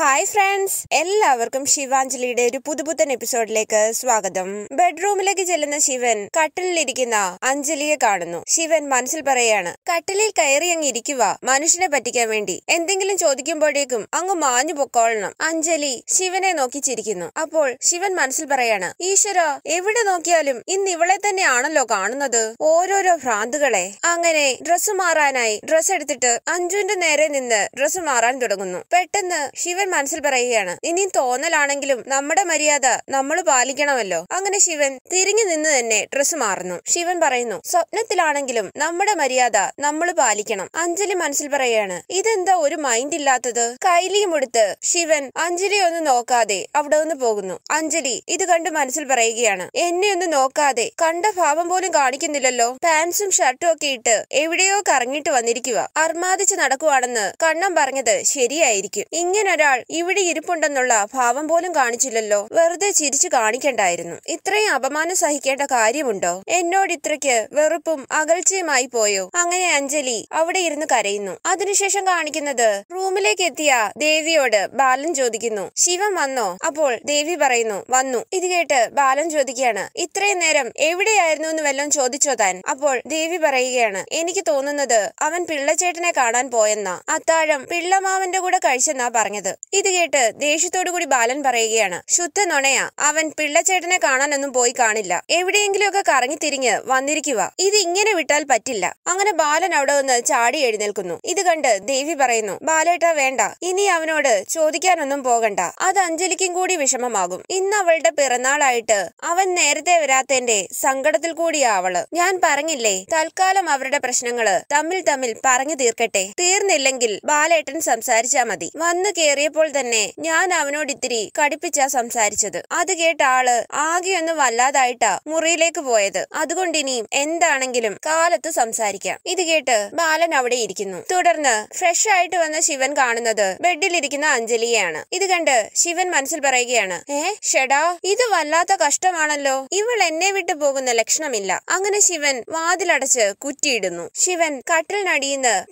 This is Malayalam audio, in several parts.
ഹായ് ഫ്രണ്ട്സ് എല്ലാവർക്കും ശിവാഞ്ജലിയുടെ ഒരു പുതുപുത്തൻ എപ്പിസോഡിലേക്ക് സ്വാഗതം ബെഡ്റൂമിലേക്ക് ചെല്ലുന്ന ശിവൻ കട്ടിലിരിക്കുന്ന അഞ്ജലിയെ കാണുന്നു ശിവൻ മനസ്സിൽ പറയാണ് കട്ടിലിൽ കയറി അങ്ങ് ഇരിക്കുക മനുഷ്യനെ പറ്റിക്കാൻ വേണ്ടി എന്തെങ്കിലും ചോദിക്കുമ്പോഴേക്കും അങ്ങ് മാഞ്ഞു പൊക്കോളണം അഞ്ജലി ശിവനെ നോക്കി ചിരിക്കുന്നു അപ്പോൾ ശിവൻ മനസ്സിൽ പറയാണ് ഈശ്വര എവിടെ നോക്കിയാലും ഇന്ന് ഇവളെ തന്നെയാണല്ലോ കാണുന്നത് ഓരോരോ ഭ്രാന്തുകളെ അങ്ങനെ ഡ്രസ്സ് മാറാനായി ഡ്രസ്സ് എടുത്തിട്ട് അഞ്ജുവിന്റെ നേരെ നിന്ന് ഡ്രസ്സ് മാറാൻ തുടങ്ങുന്നു പെട്ടെന്ന് ശിവൻ ശിവൻ മനസ്സിൽ പറയുകയാണ് ഇനിയും തോന്നലാണെങ്കിലും നമ്മുടെ മര്യാദ നമ്മൾ പാലിക്കണമല്ലോ അങ്ങനെ ശിവൻ തിരിഞ്ഞു നിന്ന് തന്നെ ഡ്രസ്സ് മാറുന്നു ശിവൻ പറയുന്നു സ്വപ്നത്തിലാണെങ്കിലും നമ്മുടെ മര്യാദ നമ്മൾ പാലിക്കണം അഞ്ജലി മനസ്സിൽ പറയാണ് ഇതെന്താ ഒരു മൈൻഡ് ഇല്ലാത്തത് കൈലിയും എടുത്ത് ശിവൻ അഞ്ജലി ഒന്ന് നോക്കാതെ അവിടെ നിന്ന് പോകുന്നു അഞ്ജലി ഇത് കണ്ട് മനസ്സിൽ പറയുകയാണ് എന്നെ ഒന്ന് നോക്കാതെ കണ്ട ഭാവം പോലും കാണിക്കുന്നില്ലല്ലോ പാൻസും ഷർട്ടും ഒക്കെ ഇട്ട് എവിടെയോ കറങ്ങിട്ട് വന്നിരിക്കുക അർമാദിച്ച് നടക്കുവാണെന്ന് കണ്ണം പറഞ്ഞത് ശരിയായിരിക്കും ഇങ്ങനൊരാൾ ഇവിടെ ഇരിപ്പുണ്ടെന്നുള്ള ഭാവം പോലും കാണിച്ചില്ലല്ലോ വെറുതെ ചിരിച്ചു കാണിക്കണ്ടായിരുന്നു ഇത്രയും അപമാനം സഹിക്കേണ്ട കാര്യമുണ്ടോ എന്നോട് ഇത്രയ്ക്ക് വെറുപ്പും അകൽച്ചയുമായി പോയോ അങ്ങനെ അഞ്ജലി അവിടെ ഇരുന്ന് കരയുന്നു അതിനുശേഷം കാണിക്കുന്നത് റൂമിലേക്ക് എത്തിയ ദേവിയോട് ബാലൻ ചോദിക്കുന്നു ശിവൻ വന്നോ അപ്പോൾ ദേവി പറയുന്നു വന്നു ഇത് കേട്ട് ബാലൻ ചോദിക്കുകയാണ് ഇത്രയും നേരം എവിടെയായിരുന്നു എന്ന് വല്ലതും ചോദിച്ചോ താൻ അപ്പോൾ ദേവി പറയുകയാണ് എനിക്ക് തോന്നുന്നത് അവൻ പിള്ളച്ചേട്ടനെ കാണാൻ പോയെന്നാ അത്താഴം പിള്ളമാവന്റെ കൂടെ കഴിച്ചെന്നാ പറഞ്ഞത് ഇത് കേട്ട് കൂടി ബാലൻ പറയുകയാണ് ശുദ്ധ നുണയാ അവൻ പിള്ളച്ചേട്ടനെ കാണാനൊന്നും പോയി കാണില്ല എവിടെയെങ്കിലുമൊക്കെ കറങ്ങി തിരിഞ്ഞ് വന്നിരിക്കുക ഇത് ഇങ്ങനെ വിട്ടാൽ പറ്റില്ല അങ്ങനെ ബാലൻ അവിടെ വന്ന് ചാടി എഴുന്നേൽക്കുന്നു ഇത് കണ്ട് ദേവി പറയുന്നു ബാലേട്ട വേണ്ട ഇനി അവനോട് ചോദിക്കാനൊന്നും പോകണ്ട അത് അഞ്ജലിക്കും കൂടി വിഷമമാകും ഇന്ന് അവളുടെ പിറന്നാളായിട്ട് അവൻ നേരത്തെ വരാത്തേന്റെ സങ്കടത്തിൽ കൂടിയാ അവള് ഞാൻ പറഞ്ഞില്ലേ തൽക്കാലം അവരുടെ പ്രശ്നങ്ങള് തമ്മിൽ തമ്മിൽ പറഞ്ഞു തീർക്കട്ടെ തീർന്നില്ലെങ്കിൽ ബാലേട്ടൻ സംസാരിച്ചാ മതി വന്നു കേറിയ എത്തിയപ്പോൾ തന്നെ ഞാൻ അവനോട് ഇത്തിരി കടുപ്പിച്ചാ സംസാരിച്ചത് അത് കേട്ട ആള് ആകെയൊന്നും വല്ലാതായിട്ടാ മുറിയിലേക്ക് പോയത് അതുകൊണ്ട് ഇനിയും എന്താണെങ്കിലും കാലത്ത് സംസാരിക്കാം ഇത് കേട്ട് ബാലൻ അവിടെ ഇരിക്കുന്നു തുടർന്ന് ഫ്രഷ് ആയിട്ട് വന്ന ശിവൻ കാണുന്നത് ബെഡിൽ ഇരിക്കുന്ന അഞ്ജലിയാണ് ഇത് കണ്ട് ശിവൻ മനസ്സിൽ പറയുകയാണ് ഏ ഷെടാ ഇത് വല്ലാത്ത കഷ്ടമാണല്ലോ ഇവൾ എന്നെ വിട്ടു പോകുന്ന ലക്ഷണമില്ല അങ്ങനെ ശിവൻ വാതിലടച്ച് കുറ്റിയിടുന്നു ശിവൻ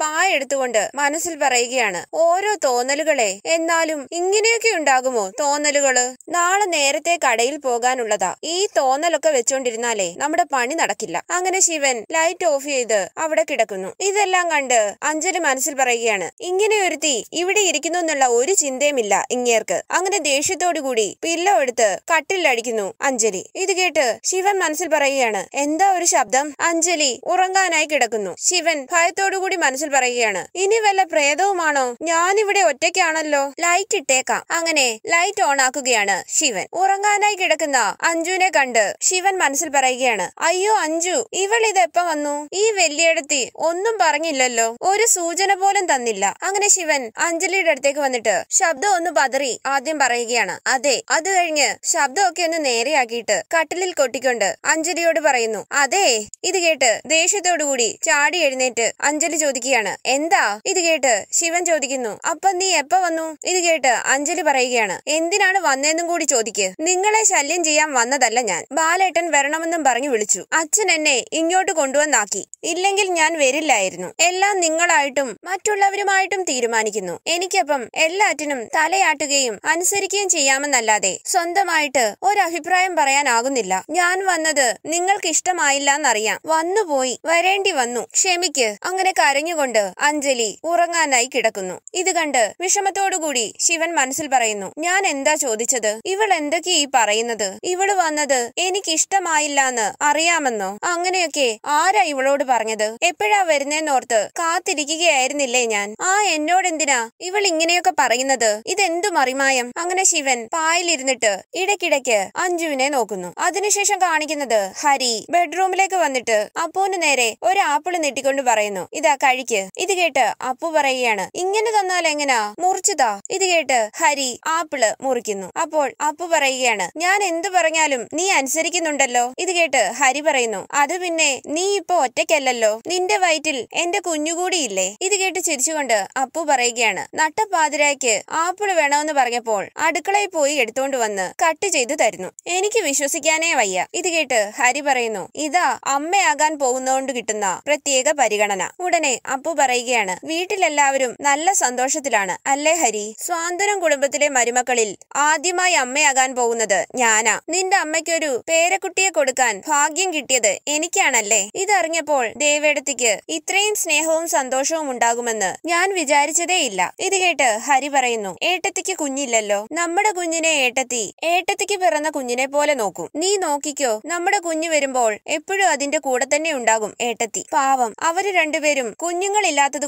പായ എടുത്തുകൊണ്ട് മനസ്സിൽ പറയുകയാണ് ഓരോ തോന്നലുകളെ എന്ന് എന്നാലും ഇങ്ങനെയൊക്കെ ഉണ്ടാകുമോ തോന്നലുകള് നാളെ നേരത്തെ കടയിൽ പോകാനുള്ളതാ ഈ തോന്നലൊക്കെ വെച്ചോണ്ടിരുന്നാലേ നമ്മുടെ പണി നടക്കില്ല അങ്ങനെ ശിവൻ ലൈറ്റ് ഓഫ് ചെയ്ത് അവിടെ കിടക്കുന്നു ഇതെല്ലാം കണ്ട് അഞ്ജലി മനസ്സിൽ പറയുകയാണ് ഇങ്ങനെ ഒരുത്തി ഇവിടെ ഇരിക്കുന്നു എന്നുള്ള ഒരു ചിന്തയുമില്ല ഇങ്ങേർക്ക് അങ്ങനെ ദേഷ്യത്തോടു കൂടി പില്ലോ എടുത്ത് കട്ടിലടിക്കുന്നു അഞ്ജലി ഇത് കേട്ട് ശിവൻ മനസ്സിൽ പറയുകയാണ് എന്താ ഒരു ശബ്ദം അഞ്ജലി ഉറങ്ങാനായി കിടക്കുന്നു ശിവൻ ഭയത്തോടു കൂടി മനസ്സിൽ പറയുകയാണ് ഇനി വല്ല പ്രേതവുമാണോ ഞാനിവിടെ ഒറ്റയ്ക്കാണല്ലോ ലൈറ്റ് ഇട്ടേക്കാം അങ്ങനെ ലൈറ്റ് ഓൺ ആക്കുകയാണ് ശിവൻ ഉറങ്ങാനായി കിടക്കുന്ന അഞ്ജുവിനെ കണ്ട് ശിവൻ മനസ്സിൽ പറയുകയാണ് അയ്യോ അഞ്ജു ഇവൾ ഇത് എപ്പ വന്നു ഈ വെല്ലിയിടത്തി ഒന്നും പറഞ്ഞില്ലല്ലോ ഒരു സൂചന പോലും തന്നില്ല അങ്ങനെ ശിവൻ അഞ്ജലിയുടെ അടുത്തേക്ക് വന്നിട്ട് ശബ്ദം ഒന്ന് പതറി ആദ്യം പറയുകയാണ് അതെ അത് കഴിഞ്ഞ് ശബ്ദമൊക്കെ ഒന്ന് നേരെയാക്കിയിട്ട് കട്ടിലിൽ കൊട്ടിക്കൊണ്ട് അഞ്ജലിയോട് പറയുന്നു അതെ ഇത് കേട്ട് ദേഷ്യത്തോടുകൂടി ചാടി എഴുന്നേറ്റ് അഞ്ജലി ചോദിക്കുകയാണ് എന്താ ഇത് കേട്ട് ശിവൻ ചോദിക്കുന്നു അപ്പൊ നീ എപ്പ വന്നു ഇത് കേട്ട് അഞ്ജലി പറയുകയാണ് എന്തിനാണ് വന്നതെന്നും കൂടി ചോദിക്ക് നിങ്ങളെ ശല്യം ചെയ്യാൻ വന്നതല്ല ഞാൻ ബാലേട്ടൻ വരണമെന്നും പറഞ്ഞു വിളിച്ചു അച്ഛൻ എന്നെ ഇങ്ങോട്ട് കൊണ്ടുവന്നാക്കി ഇല്ലെങ്കിൽ ഞാൻ വരില്ലായിരുന്നു എല്ലാം നിങ്ങളായിട്ടും മറ്റുള്ളവരുമായിട്ടും തീരുമാനിക്കുന്നു എനിക്കപ്പം എല്ലാറ്റിനും തലയാട്ടുകയും അനുസരിക്കുകയും ചെയ്യാമെന്നല്ലാതെ സ്വന്തമായിട്ട് ഒരഭിപ്രായം പറയാനാകുന്നില്ല ഞാൻ വന്നത് നിങ്ങൾക്ക് ഇഷ്ടമായില്ല എന്നറിയാം വന്നുപോയി വരേണ്ടി വന്നു ക്ഷമിക്ക് അങ്ങനെ കരഞ്ഞുകൊണ്ട് അഞ്ജലി ഉറങ്ങാനായി കിടക്കുന്നു ഇത് കണ്ട് വിഷമത്തോടുകൂടി കൂടി ശിവൻ മനസ്സിൽ പറയുന്നു ഞാൻ എന്താ ചോദിച്ചത് ഇവൾ എന്തൊക്കെയാ ഈ പറയുന്നത് ഇവള് വന്നത് എനിക്ക് ഇഷ്ടമായില്ലാന്ന് അറിയാമെന്നോ അങ്ങനെയൊക്കെ ആരാ ഇവളോട് പറഞ്ഞത് എപ്പോഴാ വരുന്നേന്നോർത്ത് കാത്തിരിക്കുകയായിരുന്നില്ലേ ഞാൻ ആ എന്നോടെന്തിനാ ഇവൾ ഇങ്ങനെയൊക്കെ പറയുന്നത് ഇതെന്തു മറിമായം അങ്ങനെ ശിവൻ പായലിരുന്നിട്ട് ഇടയ്ക്കിടയ്ക്ക് അഞ്ജുവിനെ നോക്കുന്നു അതിനുശേഷം കാണിക്കുന്നത് ഹരി ബെഡ്റൂമിലേക്ക് വന്നിട്ട് അപ്പുവിന് നേരെ ഒരു ആപ്പിള് നീട്ടിക്കൊണ്ട് പറയുന്നു ഇതാ കഴിക്ക് ഇത് കേട്ട് അപ്പു പറയുകയാണ് ഇങ്ങനെ തന്നാൽ എങ്ങനാ മുറിച്ചതാ ഇത് കേട്ട് ഹരി ആപ്പിള് മുറിക്കുന്നു അപ്പോൾ അപ്പു പറയുകയാണ് ഞാൻ എന്ത് പറഞ്ഞാലും നീ അനുസരിക്കുന്നുണ്ടല്ലോ ഇത് കേട്ട് ഹരി പറയുന്നു അത് പിന്നെ നീ ഇപ്പൊ ഒറ്റക്കല്ലല്ലോ നിന്റെ വയറ്റിൽ എന്റെ കുഞ്ഞുകൂടിയില്ലേ ഇത് കേട്ട് ചിരിച്ചുകൊണ്ട് അപ്പു പറയുകയാണ് നട്ടപ്പാതിരായ്ക്ക് ആപ്പിള് വേണമെന്ന് പറഞ്ഞപ്പോൾ അടുക്കളയിൽ പോയി എടുത്തോണ്ട് വന്ന് കട്ട് ചെയ്തു തരുന്നു എനിക്ക് വിശ്വസിക്കാനേ വയ്യ ഇത് കേട്ട് ഹരി പറയുന്നു ഇതാ അമ്മയാകാൻ പോകുന്നതുകൊണ്ട് കിട്ടുന്ന പ്രത്യേക പരിഗണന ഉടനെ അപ്പു പറയുകയാണ് വീട്ടിലെല്ലാവരും നല്ല സന്തോഷത്തിലാണ് അല്ലേ ഹരി സ്വാന്തനം കുടുംബത്തിലെ മരുമക്കളിൽ ആദ്യമായി അമ്മയാകാൻ പോകുന്നത് ഞാനാ നിന്റെ അമ്മയ്ക്കൊരു പേരക്കുട്ടിയെ കൊടുക്കാൻ ഭാഗ്യം കിട്ടിയത് എനിക്കാണല്ലേ ഇതറിഞ്ഞപ്പോൾ ദേവേടത്തിക്ക് ഇത്രയും സ്നേഹവും സന്തോഷവും ഉണ്ടാകുമെന്ന് ഞാൻ വിചാരിച്ചതേയില്ല ഇത് കേട്ട് ഹരി പറയുന്നു ഏട്ടത്തിക്ക് കുഞ്ഞില്ലല്ലോ നമ്മുടെ കുഞ്ഞിനെ ഏട്ടത്തി ഏട്ടത്തിക്ക് പിറന്ന കുഞ്ഞിനെ പോലെ നോക്കും നീ നോക്കിക്കോ നമ്മുടെ കുഞ്ഞു വരുമ്പോൾ എപ്പോഴും അതിന്റെ കൂടെ തന്നെ ഉണ്ടാകും ഏട്ടത്തി പാവം അവര് രണ്ടുപേരും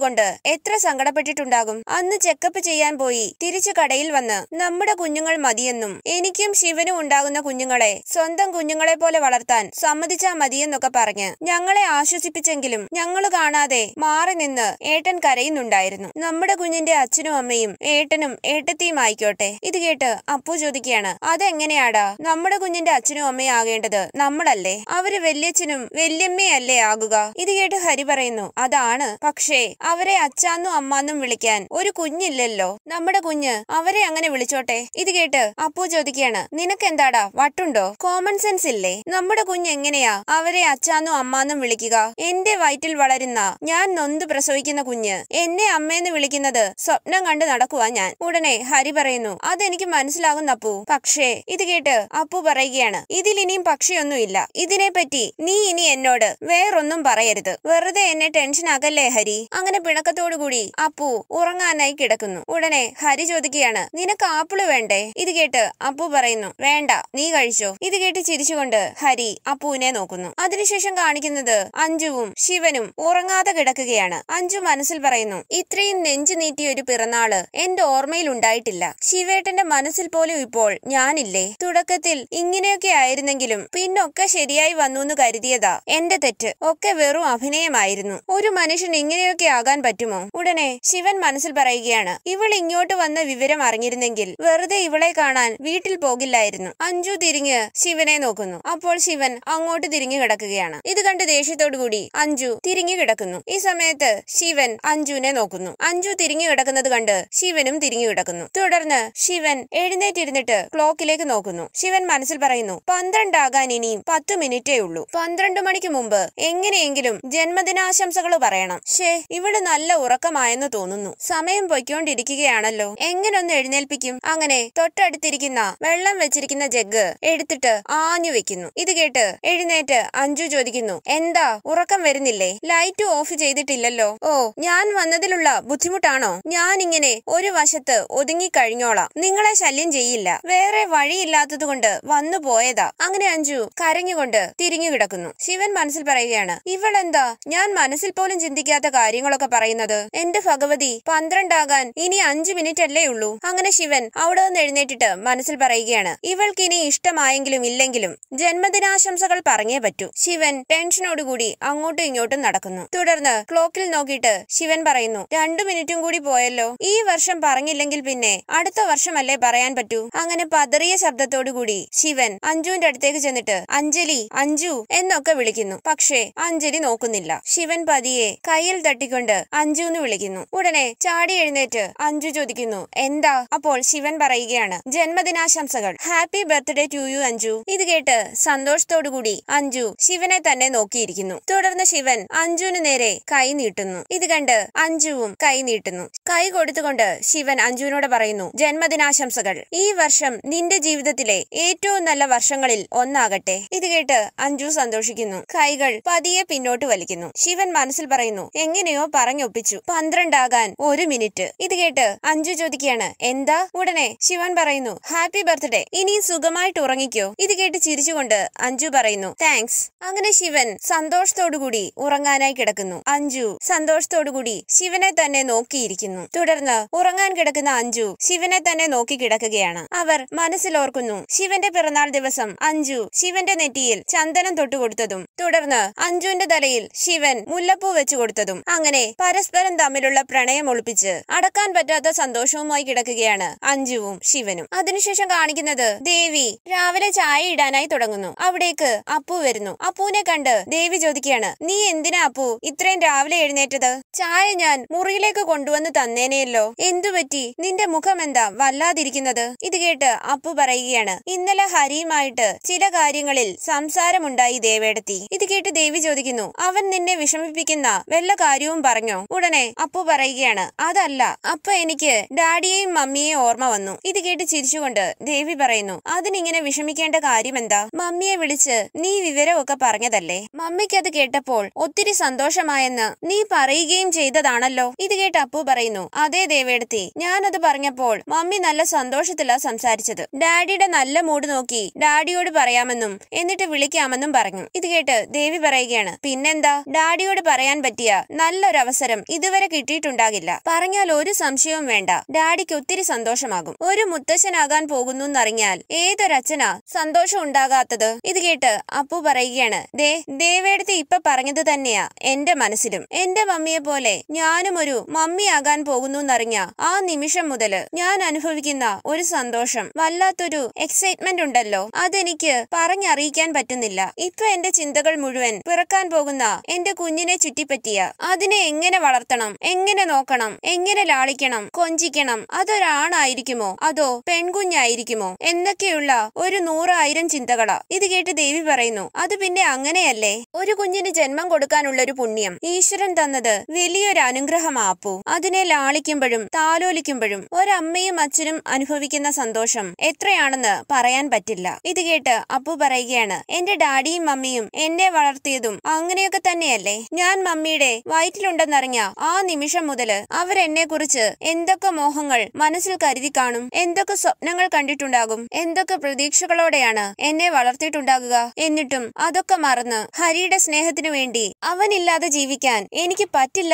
കൊണ്ട് എത്ര സങ്കടപ്പെട്ടിട്ടുണ്ടാകും അന്ന് ചെക്കപ്പ് ചെയ്യാൻ പോയി പോയി തിരിച്ചു കടയിൽ വന്ന് നമ്മുടെ കുഞ്ഞുങ്ങൾ മതിയെന്നും എനിക്കും ശിവനും ഉണ്ടാകുന്ന കുഞ്ഞുങ്ങളെ സ്വന്തം കുഞ്ഞുങ്ങളെ പോലെ വളർത്താൻ സമ്മതിച്ചാ മതിയെന്നൊക്കെ പറഞ്ഞ് ഞങ്ങളെ ആശ്വസിപ്പിച്ചെങ്കിലും ഞങ്ങൾ കാണാതെ മാറി നിന്ന് ഏട്ടൻ കരയുന്നുണ്ടായിരുന്നു നമ്മുടെ കുഞ്ഞിന്റെ അച്ഛനും അമ്മയും ഏട്ടനും ഏട്ടത്തിയും ആയിക്കോട്ടെ ഇത് കേട്ട് അപ്പു ചോദിക്കുകയാണ് അതെങ്ങനെയാടാ നമ്മുടെ കുഞ്ഞിന്റെ അച്ഛനും അമ്മയും ആകേണ്ടത് നമ്മളല്ലേ അവര് വല്യച്ഛനും വല്യമ്മയല്ലേ ആകുക ഇത് കേട്ട് ഹരി പറയുന്നു അതാണ് പക്ഷേ അവരെ അച്ഛാന്നും അമ്മാന്നും വിളിക്കാൻ ഒരു കുഞ്ഞില്ലല്ലോ നമ്മുടെ കുഞ്ഞ് അവരെ അങ്ങനെ വിളിച്ചോട്ടെ ഇത് കേട്ട് അപ്പു ചോദിക്കുകയാണ് എന്താടാ വട്ടുണ്ടോ കോമൺ സെൻസ് ഇല്ലേ നമ്മുടെ കുഞ്ഞ് എങ്ങനെയാ അവരെ അച്ചാന്നും അമ്മാന്നും വിളിക്കുക എന്റെ വയറ്റിൽ വളരുന്ന ഞാൻ നൊന്ത് പ്രസവിക്കുന്ന കുഞ്ഞ് എന്നെ അമ്മയെന്ന് വിളിക്കുന്നത് സ്വപ്നം കണ്ട് നടക്കുവാ ഞാൻ ഉടനെ ഹരി പറയുന്നു അതെനിക്ക് മനസ്സിലാകുന്ന അപ്പു പക്ഷേ ഇത് കേട്ട് അപ്പു പറയുകയാണ് ഇനിയും പക്ഷിയൊന്നുമില്ല ഇതിനെപ്പറ്റി നീ ഇനി എന്നോട് വേറൊന്നും പറയരുത് വെറുതെ എന്നെ ടെൻഷൻ ആകല്ലേ ഹരി അങ്ങനെ പിണക്കത്തോടുകൂടി അപ്പു ഉറങ്ങാനായി കിടക്കുന്നു ഉടനെ ഹരി ചോദിക്കുകയാണ് നിനക്ക് ആപ്പിള് വേണ്ടേ ഇത് കേട്ട് അപ്പു പറയുന്നു വേണ്ട നീ കഴിച്ചോ ഇത് കേട്ട് ചിരിച്ചുകൊണ്ട് ഹരി അപ്പുവിനെ നോക്കുന്നു അതിനുശേഷം കാണിക്കുന്നത് അഞ്ജുവും ശിവനും ഉറങ്ങാതെ കിടക്കുകയാണ് അഞ്ജു മനസ്സിൽ പറയുന്നു ഇത്രയും നെഞ്ചു നീട്ടിയ ഒരു പിറന്നാള് എന്റെ ഓർമ്മയിൽ ഉണ്ടായിട്ടില്ല ശിവേട്ടന്റെ മനസ്സിൽ പോലും ഇപ്പോൾ ഞാനില്ലേ തുടക്കത്തിൽ ഇങ്ങനെയൊക്കെ ആയിരുന്നെങ്കിലും പിന്നൊക്കെ ശരിയായി വന്നു എന്ന് കരുതിയതാ എന്റെ തെറ്റ് ഒക്കെ വെറും അഭിനയമായിരുന്നു ഒരു മനുഷ്യൻ ഇങ്ങനെയൊക്കെ ആകാൻ പറ്റുമോ ഉടനെ ശിവൻ മനസ്സിൽ പറയുകയാണ് ഇവൾ ഇങ്ങോട്ട് ഇങ്ങോട്ട് വന്ന വിവരം അറിഞ്ഞിരുന്നെങ്കിൽ വെറുതെ ഇവളെ കാണാൻ വീട്ടിൽ പോകില്ലായിരുന്നു അഞ്ജു തിരിഞ്ഞ് ശിവനെ നോക്കുന്നു അപ്പോൾ ശിവൻ അങ്ങോട്ട് തിരിഞ്ഞു കിടക്കുകയാണ് ഇത് കണ്ട് ദേഷ്യത്തോടുകൂടി അഞ്ജു തിരിഞ്ഞു കിടക്കുന്നു ഈ സമയത്ത് ശിവൻ അഞ്ജുവിനെ നോക്കുന്നു അഞ്ജു തിരിഞ്ഞു കിടക്കുന്നത് കണ്ട് ശിവനും തിരിഞ്ഞു കിടക്കുന്നു തുടർന്ന് ശിവൻ എഴുന്നേറ്റിരുന്നിട്ട് ക്ലോക്കിലേക്ക് നോക്കുന്നു ശിവൻ മനസ്സിൽ പറയുന്നു പന്ത്രണ്ടാകാൻ ഇനിയും പത്ത് മിനിറ്റേ ഉള്ളൂ പന്ത്രണ്ട് മണിക്ക് മുമ്പ് എങ്ങനെയെങ്കിലും ജന്മദിനാശംസകൾ പറയണം ഷേ ഇവിടെ നല്ല ഉറക്കമായെന്ന് തോന്നുന്നു സമയം പൊയ്ക്കൊണ്ടിരിക്കുകയാണ് ആണല്ലോ എങ്ങനെ ഒന്ന് എഴുന്നേൽപ്പിക്കും അങ്ങനെ തൊട്ടടുത്തിരിക്കുന്ന വെള്ളം വെച്ചിരിക്കുന്ന ജഗ് എടുത്തിട്ട് ആഞ്ഞു വെക്കുന്നു ഇത് കേട്ട് എഴുന്നേറ്റ് അഞ്ജു ചോദിക്കുന്നു എന്താ ഉറക്കം വരുന്നില്ലേ ലൈറ്റ് ഓഫ് ചെയ്തിട്ടില്ലല്ലോ ഓ ഞാൻ വന്നതിലുള്ള ബുദ്ധിമുട്ടാണോ ഞാൻ ഇങ്ങനെ ഒരു വശത്ത് ഒതുങ്ങി കഴിഞ്ഞോളാം നിങ്ങളെ ശല്യം ചെയ്യില്ല വേറെ വഴിയില്ലാത്തത് കൊണ്ട് വന്നു പോയതാ അങ്ങനെ അഞ്ജു കരഞ്ഞുകൊണ്ട് തിരിഞ്ഞു കിടക്കുന്നു ശിവൻ മനസ്സിൽ പറയുകയാണ് ഇവളെന്താ ഞാൻ മനസ്സിൽ പോലും ചിന്തിക്കാത്ത കാര്യങ്ങളൊക്കെ പറയുന്നത് എന്റെ ഭഗവതി പന്ത്രണ്ടാകാൻ ഇനി അഞ്ചു മിനിറ്റ് അല്ലേ ഉള്ളൂ അങ്ങനെ ശിവൻ അവിടെ നിന്ന് എഴുന്നേറ്റിട്ട് മനസ്സിൽ പറയുകയാണ് ഇവൾക്ക് ഇനി ഇഷ്ടമായെങ്കിലും ഇല്ലെങ്കിലും ജന്മദിനാശംസകൾ പറഞ്ഞേ പറ്റൂ ശിവൻ ടെൻഷനോടുകൂടി അങ്ങോട്ടും ഇങ്ങോട്ടും നടക്കുന്നു തുടർന്ന് ക്ലോക്കിൽ നോക്കിയിട്ട് ശിവൻ പറയുന്നു രണ്ടു മിനിറ്റും കൂടി പോയല്ലോ ഈ വർഷം പറഞ്ഞില്ലെങ്കിൽ പിന്നെ അടുത്ത വർഷമല്ലേ പറയാൻ പറ്റൂ അങ്ങനെ പതറിയ ശബ്ദത്തോടുകൂടി ശിവൻ അഞ്ജുവിന്റെ അടുത്തേക്ക് ചെന്നിട്ട് അഞ്ജലി അഞ്ജു എന്നൊക്കെ വിളിക്കുന്നു പക്ഷേ അഞ്ജലി നോക്കുന്നില്ല ശിവൻ പതിയെ കയ്യിൽ തട്ടിക്കൊണ്ട് അഞ്ജു എന്ന് വിളിക്കുന്നു ഉടനെ ചാടി എഴുന്നേറ്റ് അഞ്ജു ചോദിക്കുന്നു എന്താ അപ്പോൾ ശിവൻ പറയുകയാണ് ജന്മദിനാശംസകൾ happy birthday to you Anju ഇത് കേട്ട് സന്തോഷത്തോടുകൂടി അഞ്ജു ശിവനെ തന്നെ നോക്കിയിരിക്കുന്നു തുടർന്ന് ശിവൻ അഞ്ജുവിന് നേരെ കൈ നീട്ടുന്നു ഇത് കണ്ട് അഞ്ജുവും കൈ നീട്ടുന്നു കൈ കൊടുത്തുകൊണ്ട് ശിവൻ അഞ്ജുവിനോട് പറയുന്നു ജന്മദിനാശംസകൾ ഈ വർഷം നിന്റെ ജീവിതത്തിലെ ഏറ്റവും നല്ല വർഷങ്ങളിൽ ഒന്നാകട്ടെ ഇത് കേട്ട് അഞ്ജു സന്തോഷിക്കുന്നു കൈകൾ പതിയെ പിന്നോട്ട് വലിക്കുന്നു ശിവൻ മനസ്സിൽ പറയുന്നു എങ്ങനെയോ പറഞ്ഞൊപ്പിച്ചു പന്ത്രണ്ടാകാൻ ഒരു മിനിറ്റ് ഇത് കേട്ട് മഞ്ജു ചോദിക്കുകയാണ് എന്താ ഉടനെ ശിവൻ പറയുന്നു ഹാപ്പി ബർത്ത്ഡേ ഇനി സുഖമായിട്ട് ഉറങ്ങിക്കോ ഇത് കേട്ട് ചിരിച്ചുകൊണ്ട് അഞ്ജു പറയുന്നു താങ്ക്സ് അങ്ങനെ ശിവൻ സന്തോഷത്തോടുകൂടി ഉറങ്ങാനായി കിടക്കുന്നു അഞ്ജു സന്തോഷത്തോടുകൂടി ശിവനെ തന്നെ നോക്കിയിരിക്കുന്നു തുടർന്ന് ഉറങ്ങാൻ കിടക്കുന്ന അഞ്ജു ശിവനെ തന്നെ നോക്കി കിടക്കുകയാണ് അവർ മനസ്സിലോർക്കുന്നു ശിവന്റെ പിറന്നാൾ ദിവസം അഞ്ജു ശിവന്റെ നെറ്റിയിൽ ചന്ദനം തൊട്ടുകൊടുത്തതും തുടർന്ന് അഞ്ജുവിന്റെ തലയിൽ ശിവൻ മുല്ലപ്പൂ വെച്ചു കൊടുത്തതും അങ്ങനെ പരസ്പരം തമ്മിലുള്ള പ്രണയം ഒളിപ്പിച്ച് അടക്കാൻ പറ്റാത്ത സന്തോഷവുമായി കിടക്കുകയാണ് അഞ്ജുവും ശിവനും അതിനുശേഷം കാണിക്കുന്നത് ദേവി രാവിലെ ചായ ഇടാനായി തുടങ്ങുന്നു അവിടേക്ക് അപ്പു വരുന്നു അപ്പുവിനെ കണ്ട് ദേവി ചോദിക്കുകയാണ് നീ എന്തിനാ അപ്പു ഇത്രയും രാവിലെ എഴുന്നേറ്റത് ചായ ഞാൻ മുറിയിലേക്ക് കൊണ്ടുവന്ന് തന്നേനെയല്ലോ എന്തുപറ്റി നിന്റെ മുഖം എന്താ വല്ലാതിരിക്കുന്നത് ഇത് കേട്ട് അപ്പു പറയുകയാണ് ഇന്നലെ ഹരിയുമായിട്ട് ചില കാര്യങ്ങളിൽ സംസാരമുണ്ടായി ദേവേടത്തി ഇത് കേട്ട് ദേവി ചോദിക്കുന്നു അവൻ നിന്നെ വിഷമിപ്പിക്കുന്ന വല്ല കാര്യവും പറഞ്ഞോ ഉടനെ അപ്പു പറയുകയാണ് അതല്ല അപ്പ എനിക്ക് ഡാഡിയെയും മമ്മിയെയും ഓർമ്മ വന്നു ഇത് കേട്ട് ചിരിച്ചുകൊണ്ട് ദേവി പറയുന്നു അതിനിങ്ങനെ വിഷമിക്കേണ്ട കാര്യം എന്താ മമ്മിയെ വിളിച്ച് നീ വിവരമൊക്കെ പറഞ്ഞതല്ലേ മമ്മിക്കത് കേട്ടപ്പോൾ ഒത്തിരി സന്തോഷമായെന്ന് നീ പറയുകയും ചെയ്തതാണല്ലോ ഇത് കേട്ട് അപ്പു പറയുന്നു അതേ ദേവേടത്തി ഞാനത് പറഞ്ഞപ്പോൾ മമ്മി നല്ല സന്തോഷത്തിലാ സംസാരിച്ചത് ഡാഡിയുടെ നല്ല മൂഡ് നോക്കി ഡാഡിയോട് പറയാമെന്നും എന്നിട്ട് വിളിക്കാമെന്നും പറഞ്ഞു ഇത് കേട്ട് ദേവി പറയുകയാണ് പിന്നെന്താ ഡാഡിയോട് പറയാൻ പറ്റിയ നല്ലൊരവസരം ഇതുവരെ കിട്ടിയിട്ടുണ്ടാകില്ല പറഞ്ഞാൽ ഒരു സംശയവും വേണം വേണ്ട ഡാഡിക്ക് ഒത്തിരി സന്തോഷമാകും ഒരു മുത്തശ്ശനാകാൻ പോകുന്നു എന്നറിഞ്ഞാൽ ഏതൊരച്ഛനാ സന്തോഷം ഉണ്ടാകാത്തത് ഇത് കേട്ട് അപ്പു പറയുകയാണ് ദേ ദേവേടത്തി ഇപ്പൊ പറഞ്ഞത് തന്നെയാ എന്റെ മനസ്സിലും എന്റെ മമ്മിയെ പോലെ ഞാനും ഒരു മമ്മിയാകാൻ പോകുന്നു എന്നറിഞ്ഞ ആ നിമിഷം മുതൽ ഞാൻ അനുഭവിക്കുന്ന ഒരു സന്തോഷം വല്ലാത്തൊരു എക്സൈറ്റ്മെന്റ് ഉണ്ടല്ലോ അതെനിക്ക് പറഞ്ഞറിയിക്കാൻ പറ്റുന്നില്ല ഇപ്പൊ എന്റെ ചിന്തകൾ മുഴുവൻ പിറക്കാൻ പോകുന്ന എന്റെ കുഞ്ഞിനെ ചുറ്റിപ്പറ്റിയ അതിനെ എങ്ങനെ വളർത്തണം എങ്ങനെ നോക്കണം എങ്ങനെ ലാളിക്കണം വഞ്ചിക്കണം അതൊരാണായിരിക്കുമോ അതോ പെൺകുഞ്ഞായിരിക്കുമോ എന്നൊക്കെയുള്ള ഒരു നൂറായിരം ചിന്തകളാ ഇത് കേട്ട് ദേവി പറയുന്നു അത് പിന്നെ അങ്ങനെയല്ലേ ഒരു കുഞ്ഞിന് ജന്മം കൊടുക്കാനുള്ള ഒരു പുണ്യം ഈശ്വരൻ തന്നത് വലിയൊരു അനുഗ്രഹമാപ്പു അതിനെ ലാളിക്കുമ്പോഴും താലോലിക്കുമ്പോഴും ഒരമ്മയും അച്ഛനും അനുഭവിക്കുന്ന സന്തോഷം എത്രയാണെന്ന് പറയാൻ പറ്റില്ല ഇത് കേട്ട് അപ്പു പറയുകയാണ് എന്റെ ഡാഡിയും മമ്മിയും എന്നെ വളർത്തിയതും അങ്ങനെയൊക്കെ തന്നെയല്ലേ ഞാൻ മമ്മിയുടെ വയറ്റിലുണ്ടെന്നറിഞ്ഞ ആ നിമിഷം മുതൽ അവരെന്നെ കുറിച്ച് എന്തൊക്കെ എന്തൊക്കെ മോഹങ്ങൾ മനസ്സിൽ കരുതി കാണും എന്തൊക്കെ സ്വപ്നങ്ങൾ കണ്ടിട്ടുണ്ടാകും എന്തൊക്കെ പ്രതീക്ഷകളോടെയാണ് എന്നെ വളർത്തിയിട്ടുണ്ടാകുക എന്നിട്ടും അതൊക്കെ മറന്ന് ഹരിയുടെ സ്നേഹത്തിനു വേണ്ടി അവനില്ലാതെ ജീവിക്കാൻ എനിക്ക്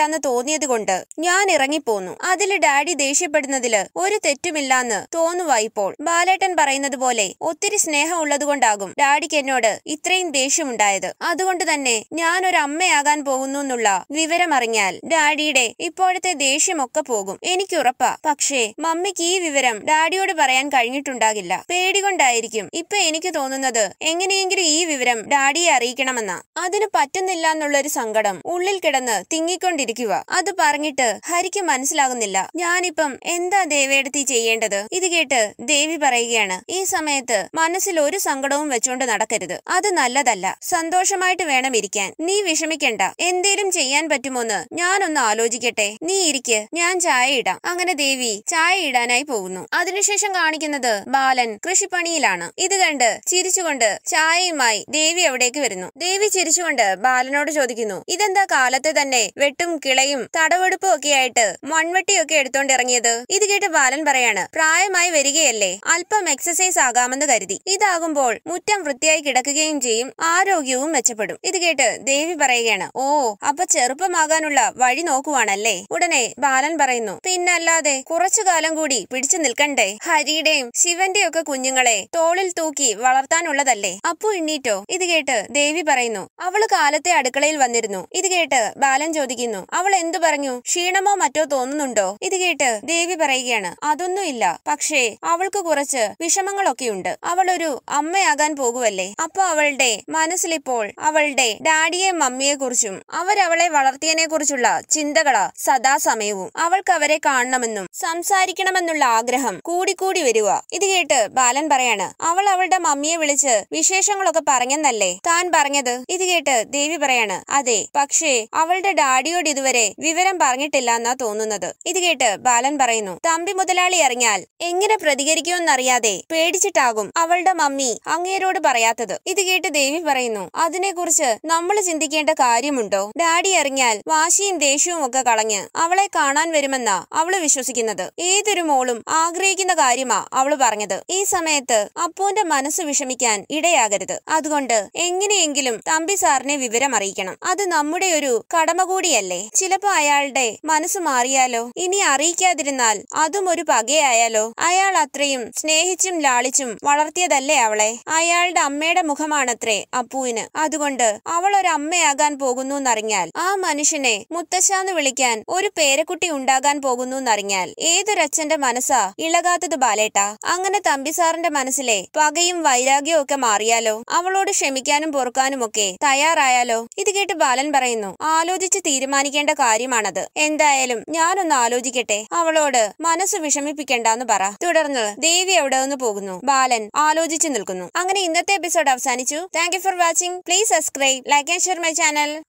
എന്ന് തോന്നിയത് കൊണ്ട് ഞാൻ ഇറങ്ങിപ്പോന്നു അതിൽ ഡാഡി ദേഷ്യപ്പെടുന്നതില് ഒരു തെറ്റുമില്ലാന്ന് തോന്നുവാ ഇപ്പോൾ ബാലേട്ടൻ പറയുന്നത് പോലെ ഒത്തിരി സ്നേഹം ഉള്ളതുകൊണ്ടാകും ഡാഡിക്ക് എന്നോട് ഇത്രയും ദേഷ്യമുണ്ടായത് അതുകൊണ്ട് തന്നെ ഞാൻ ഒരു അമ്മയാകാൻ പോകുന്നു എന്നുള്ള വിവരമറിഞ്ഞാൽ ഡാഡിയുടെ ഇപ്പോഴത്തെ ദേഷ്യമൊക്കെ പോകും എനിക്ക് ഉറപ്പാ പക്ഷേ മമ്മിക്ക് ഈ വിവരം ഡാഡിയോട് പറയാൻ കഴിഞ്ഞിട്ടുണ്ടാകില്ല പേടികൊണ്ടായിരിക്കും ഇപ്പൊ എനിക്ക് തോന്നുന്നത് എങ്ങനെയെങ്കിലും ഈ വിവരം ഡാഡിയെ അറിയിക്കണമെന്ന അതിന് പറ്റുന്നില്ല എന്നുള്ളൊരു സങ്കടം ഉള്ളിൽ കിടന്ന് തിങ്ങിക്കൊണ്ടിരിക്കുക അത് പറഞ്ഞിട്ട് ഹരിക്ക് മനസ്സിലാകുന്നില്ല ഞാനിപ്പം എന്താ ദേവയെടുത്തി ചെയ്യേണ്ടത് ഇത് കേട്ട് ദേവി പറയുകയാണ് ഈ സമയത്ത് മനസ്സിൽ ഒരു സങ്കടവും വെച്ചുകൊണ്ട് നടക്കരുത് അത് നല്ലതല്ല സന്തോഷമായിട്ട് വേണം ഇരിക്കാൻ നീ വിഷമിക്കണ്ട എന്തേലും ചെയ്യാൻ പറ്റുമോന്ന് ഞാനൊന്ന് ആലോചിക്കട്ടെ നീ ഇരിക്ക് ഞാൻ ചായ ഇടാം അങ്ങനെ അങ്ങനെ ദേവി ചായ ഇടാനായി പോകുന്നു അതിനുശേഷം കാണിക്കുന്നത് ബാലൻ കൃഷിപ്പണിയിലാണ് ഇത് കണ്ട് ചിരിച്ചുകൊണ്ട് ചായയുമായി ദേവി അവിടേക്ക് വരുന്നു ദേവി ചിരിച്ചുകൊണ്ട് ബാലനോട് ചോദിക്കുന്നു ഇതെന്താ കാലത്തെ തന്നെ വെട്ടും കിളയും തടവെടുപ്പും ഒക്കെ ആയിട്ട് മൺവെട്ടിയൊക്കെ എടുത്തോണ്ട് ഇറങ്ങിയത് ഇത് കേട്ട് ബാലൻ പറയാണ് പ്രായമായി വരികയല്ലേ അല്പം എക്സസൈസ് ആകാമെന്ന് കരുതി ഇതാകുമ്പോൾ മുറ്റം വൃത്തിയായി കിടക്കുകയും ചെയ്യും ആരോഗ്യവും മെച്ചപ്പെടും ഇത് കേട്ട് ദേവി പറയുകയാണ് ഓ അപ്പൊ ചെറുപ്പമാകാനുള്ള വഴി നോക്കുവാണല്ലേ ഉടനെ ബാലൻ പറയുന്നു പിന്നല്ല കൂടാതെ കുറച്ചു കാലം കൂടി പിടിച്ചു നിൽക്കണ്ടേ ഹരിയുടെയും ശിവന്റെയും ഒക്കെ കുഞ്ഞുങ്ങളെ തോളിൽ തൂക്കി വളർത്താനുള്ളതല്ലേ അപ്പു എണ്ണീറ്റോ ഇത് കേട്ട് ദേവി പറയുന്നു അവള് കാലത്തെ അടുക്കളയിൽ വന്നിരുന്നു ഇത് കേട്ട് ബാലൻ ചോദിക്കുന്നു അവൾ എന്തു പറഞ്ഞു ക്ഷീണമോ മറ്റോ തോന്നുന്നുണ്ടോ ഇത് കേട്ട് ദേവി പറയുകയാണ് അതൊന്നുമില്ല പക്ഷേ അവൾക്ക് കുറച്ച് വിഷമങ്ങളൊക്കെയുണ്ട് അവളൊരു അമ്മയാകാൻ പോകുവല്ലേ അപ്പൊ അവളുടെ മനസ്സിലിപ്പോൾ അവളുടെ ഡാഡിയെ മമ്മിയെ കുറിച്ചും അവരവളെ വളർത്തിയതിനെ കുറിച്ചുള്ള ചിന്തകളാ സദാസമയവും അവൾക്ക് അവരെ കാണണമെന്ന് ആകാമെന്നും സംസാരിക്കണമെന്നുള്ള ആഗ്രഹം കൂടിക്കൂടി വരിക ഇത് കേട്ട് ബാലൻ പറയാണ് അവൾ അവളുടെ മമ്മിയെ വിളിച്ച് വിശേഷങ്ങളൊക്കെ പറഞ്ഞെന്നല്ലേ താൻ പറഞ്ഞത് ഇത് കേട്ട് ദേവി പറയാണ് അതെ പക്ഷേ അവളുടെ ഡാഡിയോട് ഇതുവരെ വിവരം പറഞ്ഞിട്ടില്ല എന്നാ തോന്നുന്നത് ഇത് കേട്ട് ബാലൻ പറയുന്നു തമ്പി മുതലാളി അറിഞ്ഞാൽ എങ്ങനെ പ്രതികരിക്കുമെന്നറിയാതെ പേടിച്ചിട്ടാകും അവളുടെ മമ്മി അങ്ങേരോട് പറയാത്തത് ഇത് കേട്ട് ദേവി പറയുന്നു അതിനെക്കുറിച്ച് നമ്മൾ ചിന്തിക്കേണ്ട കാര്യമുണ്ടോ ഡാഡി അറിഞ്ഞാൽ വാശിയും ദേഷ്യവും ഒക്കെ കളഞ്ഞ് അവളെ കാണാൻ വരുമെന്നാ അവള് വിശ്വസിക്കുന്നത് ഏതൊരു മോളും ആഗ്രഹിക്കുന്ന കാര്യമാ അവള് പറഞ്ഞത് ഈ സമയത്ത് അപ്പുവിന്റെ മനസ്സ് വിഷമിക്കാൻ ഇടയാകരുത് അതുകൊണ്ട് എങ്ങനെയെങ്കിലും തമ്പി സാറിനെ വിവരം അറിയിക്കണം അത് നമ്മുടെ ഒരു കടമ കൂടിയല്ലേ ചിലപ്പോ അയാളുടെ മനസ്സ് മാറിയാലോ ഇനി അറിയിക്കാതിരുന്നാൽ അതും ഒരു പകയായാലോ അയാൾ അത്രയും സ്നേഹിച്ചും ലാളിച്ചും വളർത്തിയതല്ലേ അവളെ അയാളുടെ അമ്മയുടെ മുഖമാണത്രേ അപ്പുവിന് അതുകൊണ്ട് അവൾ ഒരു അമ്മയാകാൻ പോകുന്നു എന്നറിഞ്ഞാൽ ആ മനുഷ്യനെ മുത്തശ്ശാന്ന് വിളിക്കാൻ ഒരു പേരക്കുട്ടി ഉണ്ടാകാൻ പോകുന്നു അറിഞ്ഞാൽ ഏതൊരച്ഛന്റെ മനസ്സാ ഇളകാത്തത് ബാലേട്ട അങ്ങനെ തമ്പിസാറിന്റെ മനസ്സിലെ പകയും വൈരാഗ്യവും ഒക്കെ മാറിയാലോ അവളോട് ക്ഷമിക്കാനും പൊറുക്കാനും ഒക്കെ തയ്യാറായാലോ ഇത് കേട്ട് ബാലൻ പറയുന്നു ആലോചിച്ച് തീരുമാനിക്കേണ്ട കാര്യമാണത് എന്തായാലും ഞാനൊന്ന് ആലോചിക്കട്ടെ അവളോട് മനസ്സ് വിഷമിപ്പിക്കണ്ടെന്ന് പറ തുടർന്ന് ദേവി അവിടെ നിന്ന് പോകുന്നു ബാലൻ ആലോചിച്ചു നിൽക്കുന്നു അങ്ങനെ ഇന്നത്തെ എപ്പിസോഡ് അവസാനിച്ചു thank for watching please subscribe like and share my channel